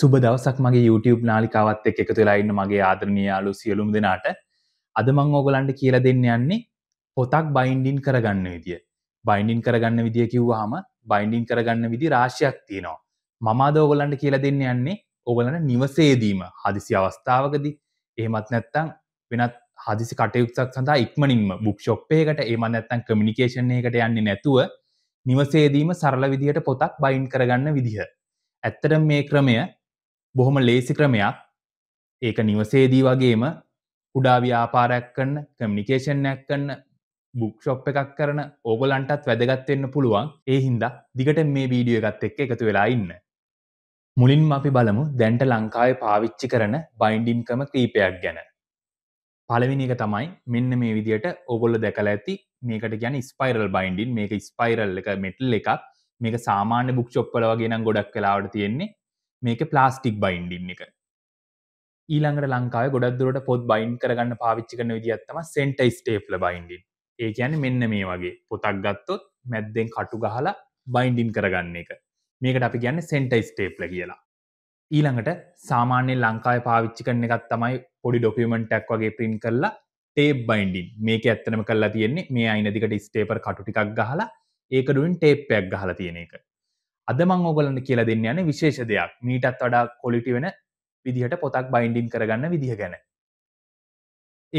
සුබ දවසක් මගේ YouTube නාලිකාවත් එක් එක තුලාඉන්න මගේ ආදරණයාලු සියලුම් දෙනාට අද මං ඕගලන්ට කියල දෙන්න යන්නේ පොතක් බයින්ඩින් කරගන්න විදිිය බයින්ඩින් කරගන්න විදිිය කිව්වාහම බයින්ඩින් කරගන්න විදි රාශයක් තියෙනවා මමාද ඕගලන්ට කියල දෙන්න යන්නේ ඕගලන නිවසේදීම හදිසි අවස්ථාවකදි එහෙමත් නැත්තං වෙනත් හදිසි කටයුක්සක් සඳහා ඉක්මනින්ම බුක්ෂොප්පයකට ඒම නැත්තන් කමිනිිකේෂණ එකට යන්නේ නැතුව නිවසේදීම සරල විදිහට පොතක් බයින් කරගන්න විදිහ. ඇත්තට මේ ක්‍රමය බොහොම ලේසි ක්‍රමයක් ඒක නිවසේදී වගේම කුඩා ව්‍යාපාරයක් කන්න කමිනිිකේෂන්යක් කන්න බුක්ෂොප් එකක් කරන ඕගොලන්ටත් වැදගත්වෙන්න පුළුවන් ඒ හින්දා දිගට මේ වීඩිය එකත් එක්ක එකතු වෙලා ඉන්න. මුලින්ම අපි බලමු දැන්ට ලංකාවේ පාවිච්චි කරන බයින්ඩින්කම ක්‍රීපයක් ගැන. පළවිනි එක තමයි මෙන්න මේ විදියට ඔගොල්ල දැකලා ඇති මේකට ගැන ස්පයිරල් බයින්ඩින් මේක ස්පයිරල් එක මෙටල් එකක් මේක සාමාන්‍ය බුක්ෂොප්පල වගේ නම් ගොඩක් කලාවට තියෙන්නේ මේක ප්ලාස්ටික් බයින්ඩින් එක ඊළඟට ලංකාව ගොඩක්දුරට පොත් බයින් කරගන්න පාවිච්චි කරන විදිත්තම සෙන්ටයි ස්ටේප්ල බයින්ඩින් ඒ කියන මෙන්න මේ වගේ පොතක් ගත්තොත් මැද්දෙන් කටු ගහලා බයින්ඩින් කරගන්න එක මේකට අපි ගැන්න සෙන්ටයි ස්ටේප්ල කියලා ඊළඟට සාමාන්‍ය ලංකාව පාවිච්චි කරන එකත් තමයි පොඩි ඩොකියමෙන්ටක් වගේ පින් කරලා ටේ බයින්ඩින් මේක ඇත්තනම කරලා තියෙන්නේ මේ අයිනදිකට ස්ටේපර් කටුටිකක් ගහලා ඒකඩුවින් ටේප්පයක් ගහලා තියෙන එක අදමං ඕගලන්ට කියලා දෙන්න යන විශේෂ දෙයක් මීටත් වඩා කොලිටි වෙන විදිහට පොතක් බයින්ඩින් කරගන්න විදිහ ගැන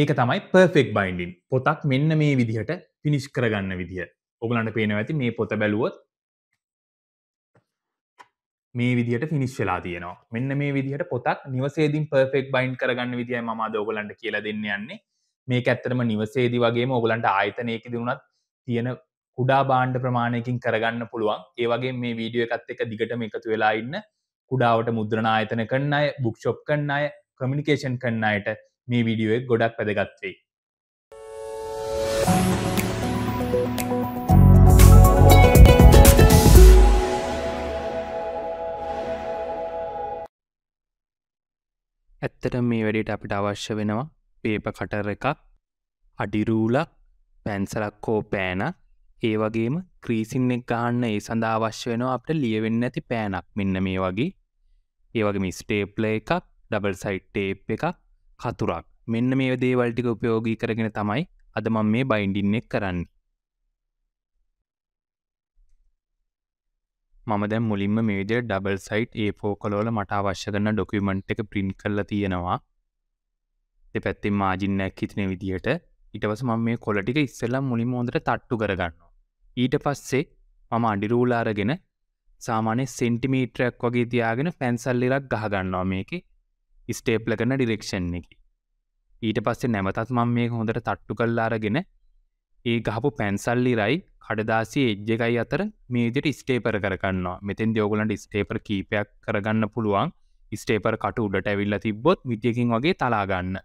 ඒක තමයි පර්ෆෙක් බයින්ඩින් පොතක් මෙන්න මේ විදිහට පිනිිෂ් කරගන්න විදිහ ඔගලන්ට පේන ඇති මේ පොත බැලුවොත් මේ විදිහට ෆිනිස් වෙලා තියෙනවා මෙන්න මේ විදිහට පොතක් නිවසේදින් පර්ෆෙක් බයින්් කරගන්න විදිහ ම දෝගලන්ට කියලා දෙන්න යන්නේ මේ ඇත්තරම නිවසේදි වගේ ඔගලන්ට ආයතනයකි දුණත් තියෙන කුඩා බාණ්ඩ ප්‍රමාණයකින් කරගන්න පුළුවන් ඒවගේ මේ වීඩියෝ එකත් එක දිගටම එකතු වෙලා ඉන්න කුඩාවට මුද්‍රණ ආයතන කන්න අය බුක්ෂොප් කන්න අය කමිනිිකේෂන් කන්න අයට මේ වීඩියුව ගොඩක් වැදගත්වෙයි ඇත්තට මේ වැඩට අපිට අවශ්‍ය වෙනවා පේප කටර එකක් අඩිරූලක් පැන්සලක් හෝ පෑනක් ඒ වගේම ක්‍රීසින් එක් ගහන්න ඒ සඳහා අවශ්‍ය වෙනවා අපට ලියවෙන්න ඇති පෑනක් මෙන්න මේ වගේ ඒ වගේම ස්ටේප්ල එකක් ඩබල් සයිට් ටේප් එකක් කතුරක් මෙන්න මේ දේවල්ටික උපයෝගී කරගෙන තමයි අද මම මේ බයින්ඩින්නෙක් කරන්න මම දැ මුලින්ම මේදය ඩබල් සයිට් ඒ ෆෝකලෝල මට අවශ්‍ය කරන ඩොකමට් එක ප්‍රින්් කරලා තියෙනවා දෙ පැත්තේ මාජින්නැක් හිතන විදිහට ඉටවස මම මේ කොලටික ඉස්සල්ලා මුලින් ෝදට තට්ටු කරගන්න ඊට පස්සේ මම අඩිරූලාරගෙන සාමාන්‍ය සෙන්ටිමීට්‍රයක් වගේ තියාගෙන පැන්සල්ලිරක් ගහගන්නවා මේක ස්ටේප්ල කරන ඩිරෙක්ෂන් එක ඊට පස්සේ නැමතත් මම මේක හොඳට තට්ටු කල්ලාරගෙන ඒ ගහපු පැන්සල්ලිරයි කඩදාසි එජ්ජ එකයි අතර මේදිට ස්ටේපර කරගන්නවා මෙතෙන් දෝගලන්ට ස්ටේපර කීපයක් කරගන්න පුළුවන් ස්ටේපර කට උඩට ඇවිල්ල තිබ්බොත් මිටියකින් වගේ තලාගන්න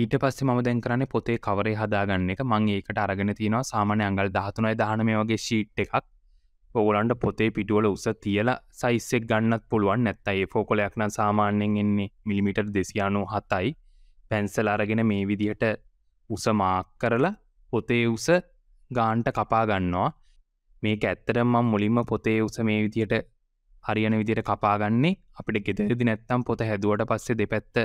ඊට පස්සේ මම දැන් කරන්නේ පොතේ කවරේ හදාගන්න එක මං ඒකට අරගෙන තියෙනවා සාමාන්‍ය අඟල් දහතුනයි දාන මේ වගේ ශීට් එකක් ඔගලන්ට පොතේ පිටුවල උස තියලා සයිස්සෙක් ගන්නත් පුළුවන් නැත්තයි ෆෝකොලයක් නම් සාමාන්‍යයෙන් එන්නේ මිලිමිටර් දෙසියානු හතයි පැන්සල අරගෙන මේ විදිහට උස මාක් කරලා පොතේ උස ගාන්ට කපා ගන්නවා මේක ඇත්තටම මුලින්ම පොතේ උස මේ විදියට හරියන විදියට කපාගන්නේ අපිට ගෙදරදි නැත්තම් පොත හැදුවට පස්සේ දෙපැත්ත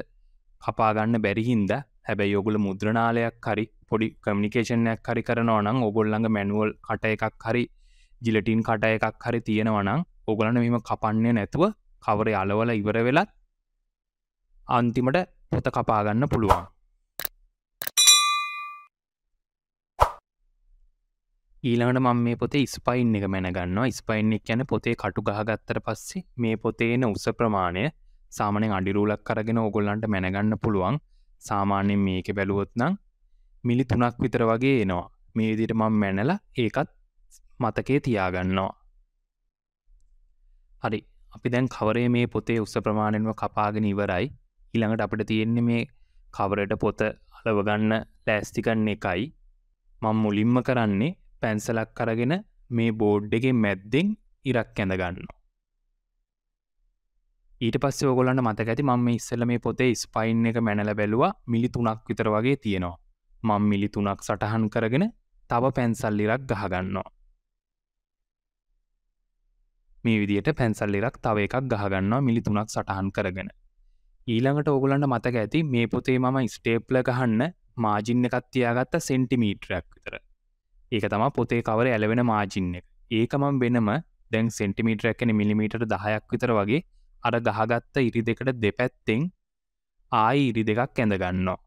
කපාගන්න බැරිහින්ද හැබැයි ඔගුල මුද්‍රනාලයක් හරි පොඩි කමිකේෂනයක් හරි කරනවනං ඔගොල්ලඟ මැනුවල් කට එකක් හරි ජිලටින් කට එකක් හරි තියෙනවනං ඔගලන මෙම කපන්නේ නැතුව කවර අලවල ඉවර වෙලත් අන්තිමට පොත කපාගන්න පුළුවන් ඊළඟට මම මේ පොතේ ස්පයින් එක මැනගන්නවා ස්පයින් එක යැන පොතේ කටු ගහගත්තර පස්සේ මේ පොතේන උස ප්‍රමාණය සාමනෙන් අඩිරූලක් කරගෙන ඕගොල්ලන්ට මැනගන්න පුළුවන් සාමාන්‍යෙන් මේක බැලුවොත්නම් මිලි තුනක් විතර වගේ එනවා මේ විදිට මං මැනල ඒකත් මතකේ තියාගන්නවා හරි අපි දැන් කවරේ මේ පොතේ උස ප්‍රමාණයෙන්ම කපාගෙන ඉවරයි ඉළඟට අපට තියෙන්නේ මේ කවරට පොත අලවගන්න ලෑස්තිකන්න එකයි මං මුලින්ම කරන්නේ පැන්සලක් කරගෙන මේ බෝඩ් එකෙන් මැද්දෙන් ඉරක් කැඳගන්නවා ඊට පස්සේ ඔගොලන්න මතක ඇති මම ඉස්සල මේ පොතේ ස්පයින් එක මැනල බැලවා මිලි තුනක් විතර වගේ තියෙනවා මං මිලි තුනක් සටහන් කරගෙන තව පැන්සල්ලිරක් ගහගන්නවා මේ විදියට පැන්සල්ලිරක් තව එකක් ගහගන්නවා මිලි තුනක් සටහන් කරගෙන ඊළඟට ඕගුලන්ට මතක ඇති මේ පොතේ මම ස්ටේප්ල ගහන්න මාජින්න එකත් තියාගත්ත සෙන්ටිමීටරක් විතර ඒක තම පොතේ කවර ඇලවෙන මාජින්න එක ඒකමම් වෙනම දැන් සෙන්ටිමීටරක් කැන මිලිමීට දහයක් විතර වගේ අර ගහගත්ත ඉරි දෙකට දෙපැත්තෙන් ආයි ඉරි දෙකක් ඇඳගන්නවා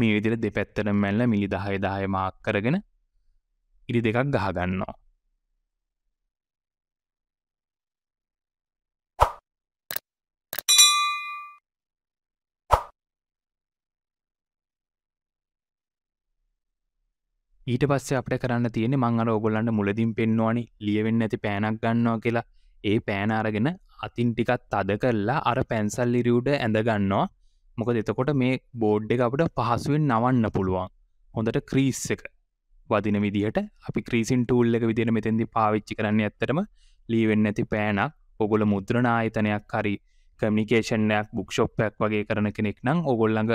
මේ විදිර දෙපැත්තට මැල්ල මිලි දහය දාය මාක් කරගෙන ඉරි දෙකක් ගහගන්නවා ඊට පස්සේ අපට කරන්න තියෙන මං අර ඔගොල්ලන්ට මුලදින් පෙන්වානි ලියවෙන්න ඇති පෑනක් ගන්නවා කියලා ඒ පෑන අරගෙන අතින් ටිකත් අද කරලා අර පැන්සල්ලිරියුඩ ඇඳගන්නවා මොක දෙතකොට මේ බෝඩ් එක අපට පහසුවෙන් නවන්න පුළුවන් හොඳට ක්‍රීස් එක වදින විදිහට අපි ක්‍රීසින් ටූල් එක විදින මෙතැදි පාවිච්චි කරන්න ඇත්තටම ලීවෙන්න ඇති පෑනක් ඔගොල මුද්‍රණ ආයතනයක් හරි කමිකේෂන්යක් බුක්ෂොප්පයක් වගේ කරන කෙනෙක් නම් ඔගොල්ලඟ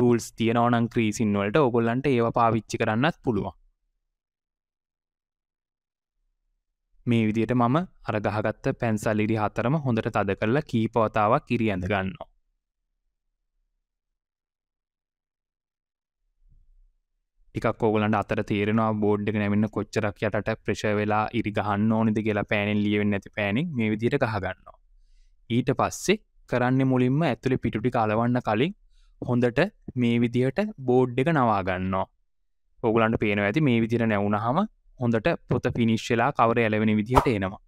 රූල්ස් තියෙනවනං ක්‍රීසින් වලට ඔගොල්ලන්ට ඒ පාවිච්චි කරන්නත් පුළුවන් මේ විදියට මම අරගහගත්ත පැන්සල්ලිඩි හතරම හොඳට තද කරලා කීපවතාවක් කිරි ඇඳ ගන්නවා ටිකක් ඕගලන්ට අතර තේරෙනවා බෝඩ් එක නැමන්න කොච්චරක් යටට ප්‍රශ වෙලා ඉරි ගහන්න ඕනිද කියලා පෑනෙන් ලියවෙන්න ඇති පෑනෙක් මේ විදියට ගහගන්නවා ඊට පස්සේ කරන්න මුලින්ම ඇතුළි පිටුටි කලවන්න කලින් හොඳට මේ විදිහට බෝඩ් එක නවාගන්නවා ඔගලන්ට පේන ඇති මේ විදිර නැවුණහම හොඳට පොත පිනිශ්වෙලා කවර ඇලවෙන විදිහට එනවා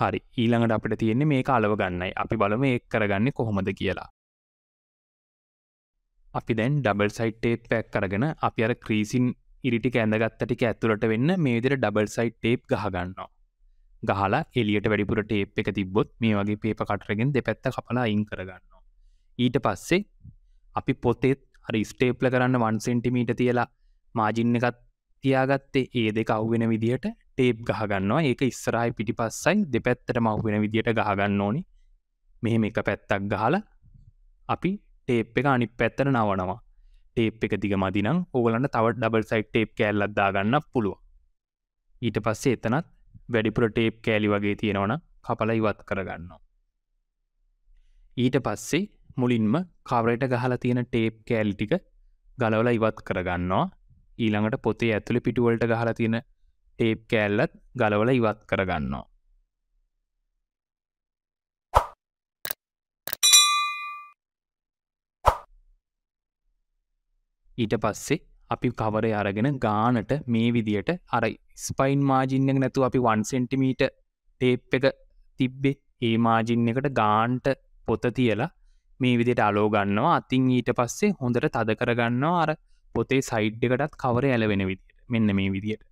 හරි ඊළඟට අපට තියෙන්නේ මේ කාලව ගන්නයි අපි බලම එක් කරගන්න කොහොමද කියලා අපි දැන් ඩබල් සයිට්ටේ පැක් කරගෙන අපි අර ක්‍රීසින් ඉරිටි කැඳගත්ත ටික ඇතුළට වෙන්න මේදිර ඩබල් සයිට් ටේප් ගහගන්නවා ගහලා එලියට වැඩිපුර ටේප් එක තිබ්බොත් මේ වගේ පේප කටරගෙන් දෙපැත්ත කපලා අයින් කරගන්න ඊට පස්සේ අපි පොතෙත් හරි ස්ටේප්ල කරන්න වන් සෙන්ටිමීට තියලා මාජින්න එකත් තියාගත්තේ ඒ දෙක අව්වෙන විදිහට ටේප් ගහගන්නවා ඒක ඉස්සරහයි පිටි පස්සයි දෙපැත්තට මව්වෙන විදිහට ගහගන්න ඕනි මෙහෙම එක පැත්තක් ගහල අපි ටේප් එක අනි පැත්තර නවනවා ටේප් එක දිග මදිනම් ඕගලන්න තව ඩබල් සයිට් ටේප් කෑල්ලද්දාගන්න පුළුව ඊට පස්සේ එතනත් වැඩිපුර ටේප් කෑලි වගේ තියෙනවන කපල ඉවත් කරගන්නවා. ඊට පස්සේ මුලින්ම කවරයට ගහලා තියෙන ටේප් කෑල්ටික ගලවල ඉවත් කරගන්නවා ඊළඟට පොතේ ඇතුළි පිටුවලට ගහලා තියෙන ටේප් කෑල්ලත් ගලවල ඉවත් කරගන්නවා. ඊට පස්සේ අපි කවරය අරගෙන ගානට මේ විදියට අර ස්පයින් මාජින්නක නැතු අපි වන් සෙන්ටිමීට ටේප් එක තිබ්බේ ඒ මාජින් එකට ගාන්ට පොත තියලා මේ විදිට අලෝගන්නවා අතින් ඊට පස්සේ හොඳට තද කරගන්නවා අර පොතේ සයිඩ් එකටත් කවර ඇලවෙන විදිට මෙන්න මේ විදියට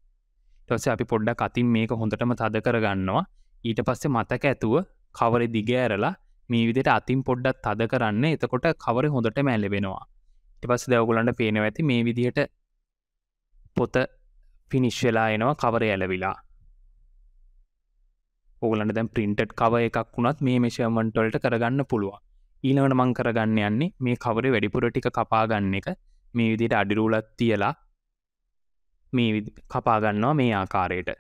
ටොස අපි පොඩ්ඩක් අතින් මේක හොඳටම තද කරගන්නවා ඊට පස්සේ මතක ඇතුව කවර දිග ඇරලා මේ විදිට අතින් පොඩ්ඩත් තද කරන්න එතකොට කවර හොඳට මැලවෙනවා පස් දැවගුලන්ට පේනව ඇති මේ විදිහට පොත පිනිිශ් වෙලා එනවා කවර ඇලවිලා ඔගලන්ට දැම් පින්ට් කව එකක් වුණත් මේ මේෂම්වන්ටොල්ට කරගන්න පුළුවන් ඊනවට මං කරගන්න යන්නේ මේ කවර වැඩිපුර ටික කපාගන්න එක මේ විදිට අඩිරූලත් තියලා මේ කපාගන්නවා මේ ආකාරයට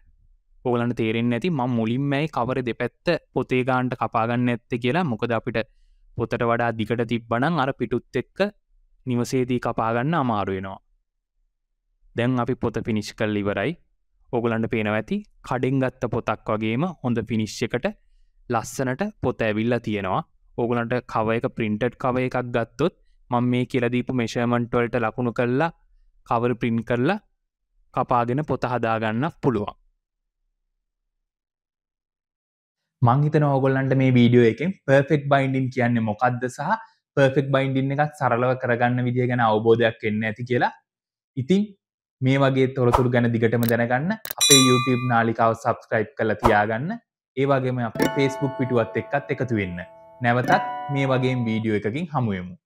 ඕලන තේරෙන් ඇති ම මුලින්මයි කවර දෙපැත්ත පොතේ ගාන්ට කපාගන්න ඇත්ත කියලා මොකද අපිට පොතට වඩා දිකට තිබ්බනං අර පිටුත් එක්ක නිවසේදී කපාගන්න අමාරුවෙනවා. දැන් අපි පොත පිනිිෂ් කල් ඉවරයි ඔගුලන්ට පේනව ඇති කඩෙන් ගත්ත පොතක් වගේම හොඳ ෆිනිශ්්කට ලස්සනට පොත ඇවිල්ලා තියෙනවා ඕගුලන්ට කව එක පින්ටඩ් කව එකක් ගත්තොත් මං මේ කියලදීපු මේෂමන්ටවලට ලකුණු කල්ලා කවර පින් කරලා කපාගෙන පොත හදාගන්න පුළුවන් මංහිතන ඕගොල්ලන්ට මේ වීඩියෝ එකෙන් පර්ෆෙක්් බයින්ඩින් කියන්නේ මොකක්ද සහ පර්ෆෙක් බයින්ඩින්න එකත් සරලව කරගන්න විදිිය ගැන අවබෝධයක් එන්න ඇති කියලා ඉතින් මේ වගේ තොරතුරු ගැන දිගටම දැනගන්න අපේ YouTube නාලිකාව සබස්ක්‍රයිබ් කල තියාගන්න ඒවාගේම අප ෆස්බුක් පිටුවත් එක්කත් එකතු වෙන්න නැවතත් මේ වගේ වීඩියෝ එකකින් හමුුවමු